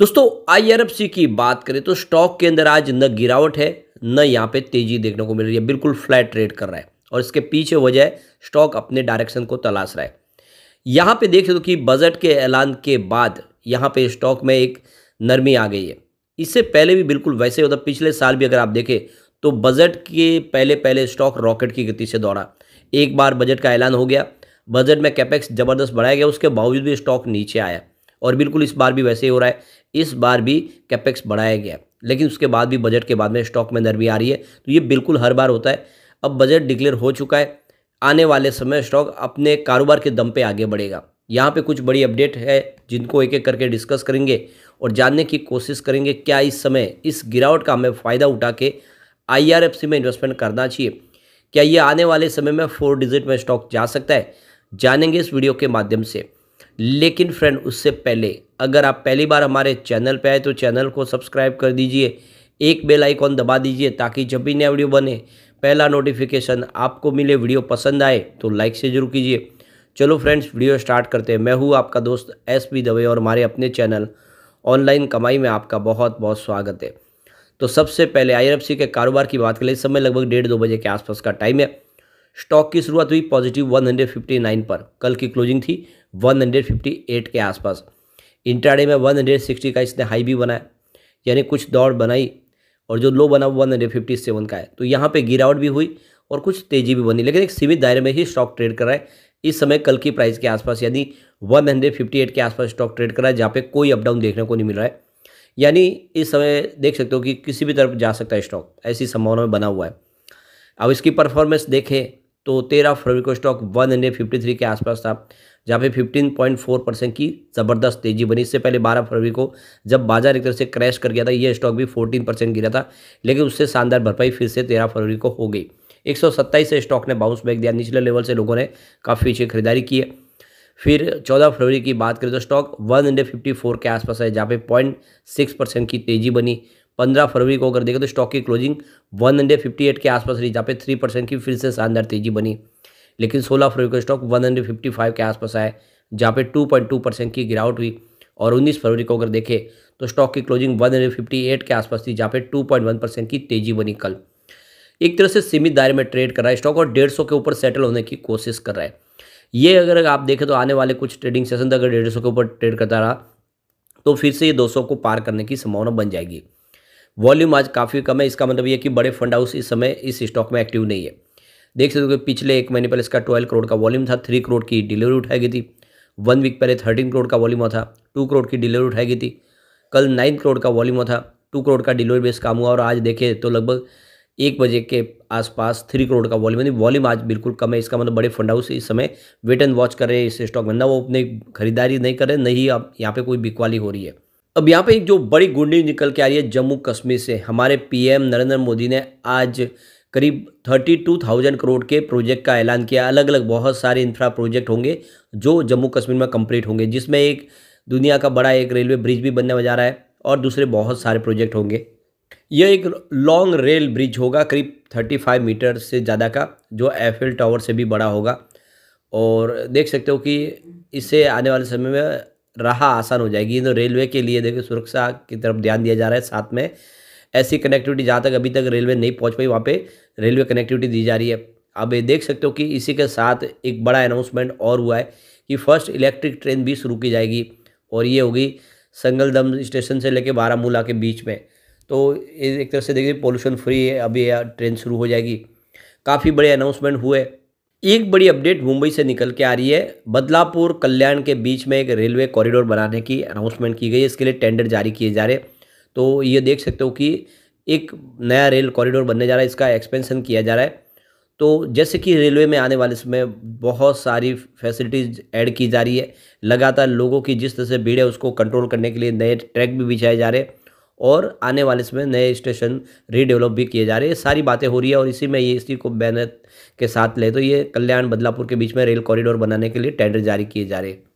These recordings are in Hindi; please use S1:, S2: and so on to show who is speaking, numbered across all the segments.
S1: दोस्तों आईआरएफसी की बात करें तो स्टॉक के अंदर आज न गिरावट है न यहाँ पे तेजी देखने को मिल रही है बिल्कुल फ्लैट ट्रेड कर रहा है और इसके पीछे वजह है स्टॉक अपने डायरेक्शन को तलाश रहा है यहाँ पे देख हो कि बजट के ऐलान के बाद यहाँ पे स्टॉक में एक नरमी आ गई है इससे पहले भी बिल्कुल वैसे होता पिछले साल भी अगर आप देखें तो बजट के पहले पहले स्टॉक रॉकेट की गति से दौड़ा एक बार बजट का ऐलान हो गया बजट में कैपेक्स ज़बरदस्त बढ़ाया गया उसके बावजूद भी स्टॉक नीचे आया और बिल्कुल इस बार भी वैसे ही हो रहा है इस बार भी कैपेक्स बढ़ाया गया लेकिन उसके बाद भी बजट के बाद में स्टॉक में नरमी आ रही है तो ये बिल्कुल हर बार होता है अब बजट डिक्लेयर हो चुका है आने वाले समय स्टॉक अपने कारोबार के दम पे आगे बढ़ेगा यहाँ पे कुछ बड़ी अपडेट है जिनको एक एक करके डिस्कस करेंगे और जानने की कोशिश करेंगे क्या इस समय इस गिरावट का हमें फ़ायदा उठा के आई में इन्वेस्टमेंट करना चाहिए क्या ये आने वाले समय में फोर डिजिट में स्टॉक जा सकता है जानेंगे इस वीडियो के माध्यम से लेकिन फ्रेंड उससे पहले अगर आप पहली बार हमारे चैनल पे आए तो चैनल को सब्सक्राइब कर दीजिए एक बेल आइकॉन दबा दीजिए ताकि जब भी नया वीडियो बने पहला नोटिफिकेशन आपको मिले वीडियो पसंद आए तो लाइक से जरूर कीजिए चलो फ्रेंड्स वीडियो स्टार्ट करते हैं मैं हूँ आपका दोस्त एस पी दवे और हमारे अपने चैनल ऑनलाइन कमाई में आपका बहुत बहुत स्वागत है तो सबसे पहले आई के कारोबार की बात करें इस समय लगभग डेढ़ दो बजे के आसपास का टाइम है स्टॉक की शुरुआत हुई पॉजिटिव 159 पर कल की क्लोजिंग थी 158 के आसपास इंट्राडे में 160 का इसने हाई भी बनाया यानी कुछ दौड़ बनाई और जो लो बना वो सेवन का है तो यहाँ पर गिरावट भी हुई और कुछ तेज़ी भी बनी लेकिन एक सीमित दायरे में ही स्टॉक ट्रेड कर रहा है इस समय कल की प्राइस के आसपास यानी 158 के आसपास स्टॉक ट्रेड कर रहा है जहाँ पे कोई अपडाउन देखने को नहीं मिल रहा है यानी इस समय देख सकते हो कि किसी भी तरफ जा सकता है स्टॉक ऐसी संभावना में बना हुआ है अब इसकी परफॉर्मेंस देखें तो तेरह फरवरी को stock one hundred fifty three के आसपास था जहाँ पे फिफ्टीन पॉइंट फोर परसेंट की ज़बरदस्त तेजी बनी इससे पहले बारह फरवरी को जब बाजार एक तरह से क्रैश कर गया था ये स्टॉक भी फोर्टीन परसेंट गिरा था लेकिन उससे शानदार भरपाई फिर से तेरह फरवरी को हो गई एक सौ सत्ताईस से स्टॉक ने बाउंस बैक दिया निचले लेवल से लोगों ने काफ़ी अच्छी खरीदारी की है फिर 14 फरवरी की बात करें तो स्टॉक फोर के आसपास है जहाँ पे सिक्स परसेंट की तेजी बनी पंद्रह फरवरी को अगर देखें तो स्टॉक की closing one hundred fifty eight के आसपास रही जहाँ पे थ्री परसेंट की फिर से शानदार तेजी बनी लेकिन सोलह फरवरी को stock one hundred fifty five के आसपास आए जहाँ पे टू पॉइंट टू परसेंट की गिरावट हुई और उन्नीस फरवरी को अगर देखें तो स्टॉक की closing one hundred fifty eight के आसपास थी जहाँ पे टू पॉइंट वन परसेंट की तेजी बनी कल एक तरह से सीमित दायरे में ट्रेड कर रहा है स्टॉक और डेढ़ सौ के ऊपर सेटल होने की कोशिश कर रहा है ये अगर आप देखें तो आने वाले कुछ ट्रेडिंग सेशन तक अगर डेढ़ सौ के ऊपर ट्रेड करता रहा तो फिर से ये दो सौ को पार करने की संभावना बन जाएगी वॉल्यूम आज काफ़ी कम है इसका मतलब ये कि बड़े फंड हाउस इस समय इस स्टॉक में एक्टिव नहीं है देख सकते हो कि पिछले एक महीने पहले इसका ट्वेल्व करोड़ का वॉल्यूम था थ्री करोड़ की डिलीवरी उठाई गई थी वन वीक पहले थर्टीन करोड़ का वॉल्यूम था टू करोड़ की डिलीवरी उठाई गई थी कल नाइन करोड़ का वॉल्यूम था टू करोड़ का डिलीवरी बेस काम हुआ और आज देखे तो लगभग एक बजे के आसपास थ्री करोड़ का वॉल्यूम यानी वॉल्यूम आज बिल्कुल कम है इसका मतलब बड़े फंड हाउस इस समय वेट एंड वॉच कर रहे हैं इस स्टॉक में ना वो अपनी खरीदारी नहीं कर रहे नहीं अब यहाँ पे कोई बिकवाली हो रही है अब यहाँ पे एक जो बड़ी गुड न्यूज निकल के आ रही है जम्मू कश्मीर से हमारे पीएम नरेंद्र मोदी ने आज करीब थर्टी टू थाउजेंड करोड़ के प्रोजेक्ट का ऐलान किया अलग अलग बहुत सारे इंफ्रा प्रोजेक्ट होंगे जो जम्मू कश्मीर में कंप्लीट होंगे जिसमें एक दुनिया का बड़ा एक रेलवे ब्रिज भी बनने जा रहा है और दूसरे बहुत सारे प्रोजेक्ट होंगे यह एक लॉन्ग रेल ब्रिज होगा करीब थर्टी फाइव मीटर से ज़्यादा का जो एफिल टावर से भी बड़ा होगा और देख सकते हो कि इससे आने वाले समय में राह आसान हो जाएगी तो रेलवे के लिए देखिए सुरक्षा की तरफ ध्यान दिया जा रहा है साथ में ऐसी कनेक्टिविटी जहाँ तक अभी तक रेलवे नहीं पहुँच पाई वहाँ पर रेलवे कनेक्टिविटी दी जा रही है अब ये देख सकते हो कि इसी के साथ एक बड़ा अनाउंसमेंट और हुआ है कि फर्स्ट इलेक्ट्रिक ट्रेन भी शुरू की जाएगी और ये होगी संगलदम स्टेशन से लेकर बारामूला के बीच में तो एक तरह से देखिए पोल्यूशन फ्री है अभी ट्रेन शुरू हो जाएगी काफ़ी बड़े अनाउंसमेंट हुए एक बड़ी अपडेट मुंबई से निकल के आ रही है बदलापुर कल्याण के बीच में एक रेलवे कॉरिडोर बनाने की अनाउंसमेंट की गई है इसके लिए टेंडर जारी किए जा रहे तो ये देख सकते हो कि एक नया रेल कॉरिडोर बनने जा रहा है इसका एक्सपेंशन किया जा रहा है तो जैसे कि रेलवे में आने वाले समय बहुत सारी फैसिलिटीज़ ऐड की जा रही है लगातार लोगों की जिस तरह से भीड़ है उसको कंट्रोल करने के लिए नए ट्रैक भी बिछाए जा रहे हैं और आने वाले समय नए स्टेशन रीडेवलप भी किए जा रहे हैं सारी बातें हो रही है और इसी में ये इसी को बैनर के साथ ले तो ये कल्याण बदलापुर के बीच में रेल कॉरिडोर बनाने के लिए टेंडर जारी किए जा रहे हैं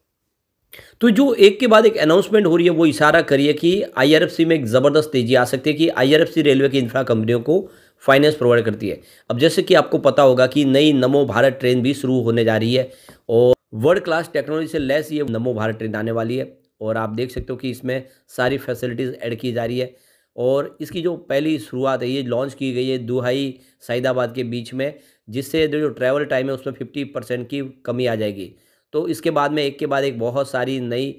S1: तो जो एक के बाद एक अनाउंसमेंट हो रही है वो इशारा करिए कि आईआरएफसी में एक ज़बरदस्त तेजी आ सकती है कि आईआरएफसी रेलवे की इंफ्रा कंपनियों को फाइनेंस प्रोवाइड करती है अब जैसे कि आपको पता होगा कि नई नमो भारत ट्रेन भी शुरू होने जा रही है और वर्ल्ड क्लास टेक्नोलॉजी से लैस ये नमो भारत ट्रेन आने वाली है और आप देख सकते हो कि इसमें सारी फैसिलिटीज़ ऐड की जा रही है और इसकी जो पहली शुरुआत है ये लॉन्च की गई है दुहाई सईदाबाद के बीच में जिससे जो ट्रैवल टाइम है उसमें फिफ्टी परसेंट की कमी आ जाएगी तो इसके बाद में एक के बाद एक बहुत सारी नई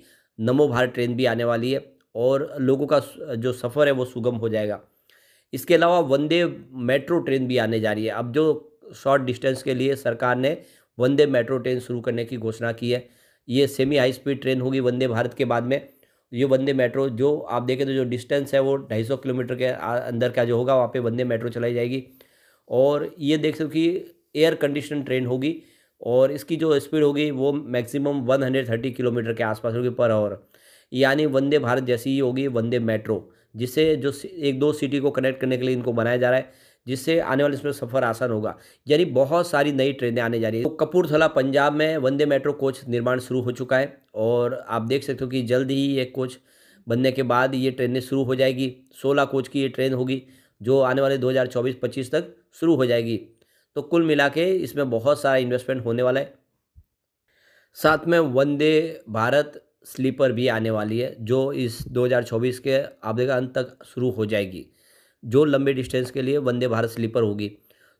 S1: नमो भारत ट्रेन भी आने वाली है और लोगों का जो सफ़र है वो सुगम हो जाएगा इसके अलावा वंदे मेट्रो ट्रेन भी आने जा रही है अब जो शॉर्ट डिस्टेंस के लिए सरकार ने वंदे मेट्रो ट्रेन शुरू करने की घोषणा की है ये सेमी हाई स्पीड ट्रेन होगी वंदे भारत के बाद में ये वंदे मेट्रो जो आप देखें तो जो डिस्टेंस है वो ढाई सौ किलोमीटर के अंदर का जो होगा वहाँ पर वंदे मेट्रो चलाई जाएगी और ये देख सको कि एयर कंडीशन ट्रेन होगी और इसकी जो स्पीड होगी वो मैक्सिमम 130 किलोमीटर के आसपास होगी पर आवर यानी वंदे भारत जैसी ही होगी वंदे मेट्रो जिससे जो एक दो सिटी को कनेक्ट करने के लिए इनको बनाया जा रहा है जिससे आने वाले इसमें सफ़र आसान होगा यानी बहुत सारी नई ट्रेनें आने जा रही है तो कपूरथला पंजाब में वंदे मेट्रो कोच निर्माण शुरू हो चुका है और आप देख सकते हो कि जल्द ही ये कोच बनने के बाद ये ट्रेनें शुरू हो जाएगी सोलह कोच की ये ट्रेन होगी जो आने वाले दो हज़ार तक शुरू हो जाएगी तो कुल मिला के इसमें बहुत सारा इन्वेस्टमेंट होने वाला है साथ में वंदे भारत स्लीपर भी आने वाली है जो इस 2024 के आप देखा अंत तक शुरू हो जाएगी जो लंबे डिस्टेंस के लिए वंदे भारत स्लीपर होगी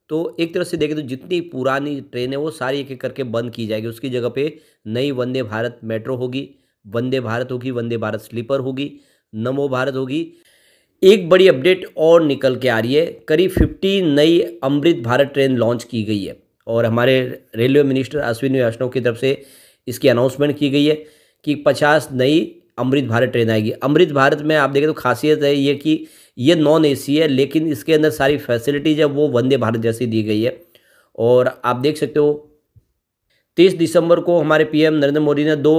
S1: तो एक तरह से देखें तो जितनी पुरानी ट्रेन है वो सारी एक एक करके बंद की जाएगी उसकी जगह पे नई वंदे भारत मेट्रो होगी वंदे भारत होगी वंदे भारत स्लीपर होगी नमो भारत होगी एक बड़ी अपडेट और निकल के आ रही है करीब फिफ्टी नई अमृत भारत ट्रेन लॉन्च की गई है और हमारे रेलवे मिनिस्टर अश्विनी वैष्णव की तरफ से इसकी अनाउंसमेंट की गई है कि पचास नई अमृत भारत ट्रेन आएगी अमृत भारत में आप देखें तो खासियत है ये कि ये नॉन एसी है लेकिन इसके अंदर सारी फैसिलिटीज है वो वंदे भारत जैसी दी गई है और आप देख सकते हो तीस दिसंबर को हमारे पीएम नरेंद्र मोदी ने दो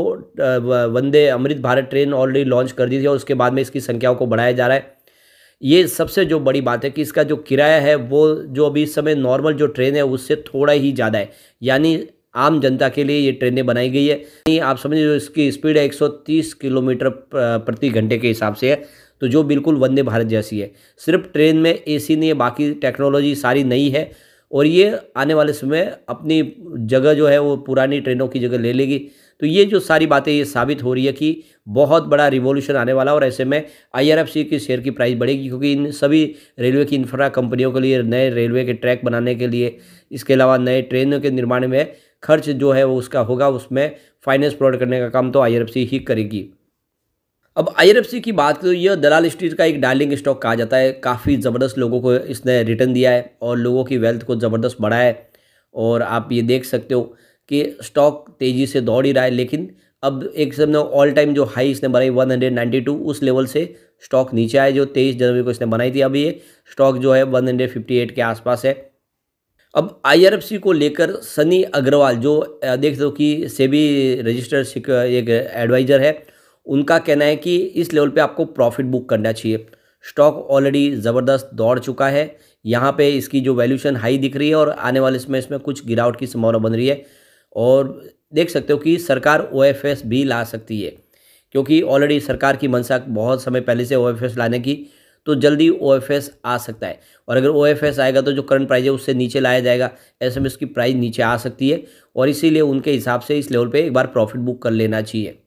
S1: Vande Amrit Bharat train already launch कर दी थी और उसके बाद में इसकी संख्याओं को बढ़ाया जा रहा है ये सबसे जो बड़ी बात है कि इसका जो किराया है वो जो अभी इस समय नॉर्मल जो ट्रेन है उससे थोड़ा ही ज़्यादा है यानी आम जनता के लिए ये ट्रेनें बनाई गई है आप समझिए इसकी स्पीड है 130 किलोमीटर प्रति घंटे के हिसाब से है तो जो बिल्कुल वंदे भारत जैसी है सिर्फ ट्रेन में ए नहीं है बाकी टेक्नोलॉजी सारी नई है और ये आने वाले समय अपनी जगह जो है वो पुरानी ट्रेनों की जगह ले लेगी तो ये जो सारी बातें ये साबित हो रही है कि बहुत बड़ा रिवोल्यूशन आने वाला और ऐसे में आईआरएफसी के शेयर की प्राइस बढ़ेगी क्योंकि इन सभी रेलवे की इंफ्रा कंपनियों के लिए नए रेलवे के ट्रैक बनाने के लिए इसके अलावा नए ट्रेनों के निर्माण में खर्च जो है वो उसका होगा उसमें फाइनेंस प्रोवाइड करने का काम तो आई ही करेगी अब आई की बात करो तो यह दलाल स्ट्रीट का एक डार्लिंग स्टॉक कहा जाता है काफ़ी ज़बरदस्त लोगों को इसने रिटर्न दिया है और लोगों की वेल्थ को ज़बरदस्त बढ़ाया है और आप ये देख सकते हो कि स्टॉक तेज़ी से दौड़ ही रहा है लेकिन अब एक सबने ऑल टाइम जो हाई इसने बनाई 192 उस लेवल से स्टॉक नीचे आए जो 23 जनवरी को इसने बनाई थी अब ये स्टॉक जो है 158 के आसपास है अब आईआरएफसी को लेकर सनी अग्रवाल जो देख दो कि सेबी रजिस्टर्ड एक एडवाइज़र है उनका कहना है कि इस लेवल पे आपको प्रॉफिट बुक करना चाहिए स्टॉक ऑलरेडी ज़बरदस्त दौड़ चुका है यहाँ पे इसकी जो वैल्यूशन हाई दिख रही है और आने वाले समय इसमें कुछ गिरावट की संभावना बन रही है और देख सकते हो कि सरकार ओ भी ला सकती है क्योंकि ऑलरेडी सरकार की मंशा बहुत समय पहले से ओ लाने की तो जल्दी ओ आ सकता है और अगर ओ आएगा तो जो करंट प्राइस है उससे नीचे लाया जाएगा ऐसे में उसकी प्राइस नीचे आ सकती है और इसीलिए उनके हिसाब से इस लेवल पे एक बार प्रॉफिट बुक कर लेना चाहिए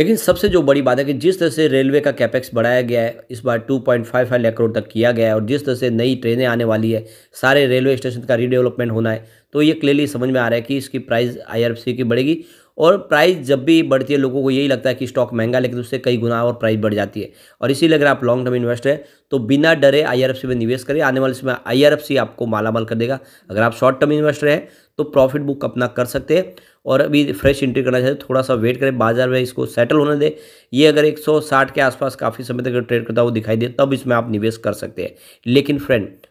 S1: लेकिन सबसे जो बड़ी बात है कि जिस तरह से रेलवे का कैपेक्स बढ़ाया गया है इस बार 2.55 लाख करोड़ तक किया गया है और जिस तरह से नई ट्रेनें आने वाली है सारे रेलवे स्टेशन का रीडेवलपमेंट होना है तो ये क्लियरली समझ में आ रहा है कि इसकी प्राइस आईआरसी की बढ़ेगी और प्राइस जब भी बढ़ती है लोगों को यही लगता है कि स्टॉक महंगा लेकिन उससे कई गुना और प्राइस बढ़ जाती है और इसीलिए अगर आप लॉन्ग टर्म इन्वेस्ट है तो बिना डरे आई में निवेश करें आने वाले समय आई आपको मालामाल कर देगा अगर आप शॉर्ट टर्म इन्वेस्टर हैं तो प्रॉफिट बुक अपना कर सकते हैं और अभी फ्रेश एंट्री करना चाहिए थोड़ा सा वेट करें बाजार में इसको सेटल होने दे ये अगर 160 के आसपास काफ़ी समय तक ट्रेड करता हुआ दिखाई दे तब इसमें आप निवेश कर सकते हैं लेकिन फ्रेंड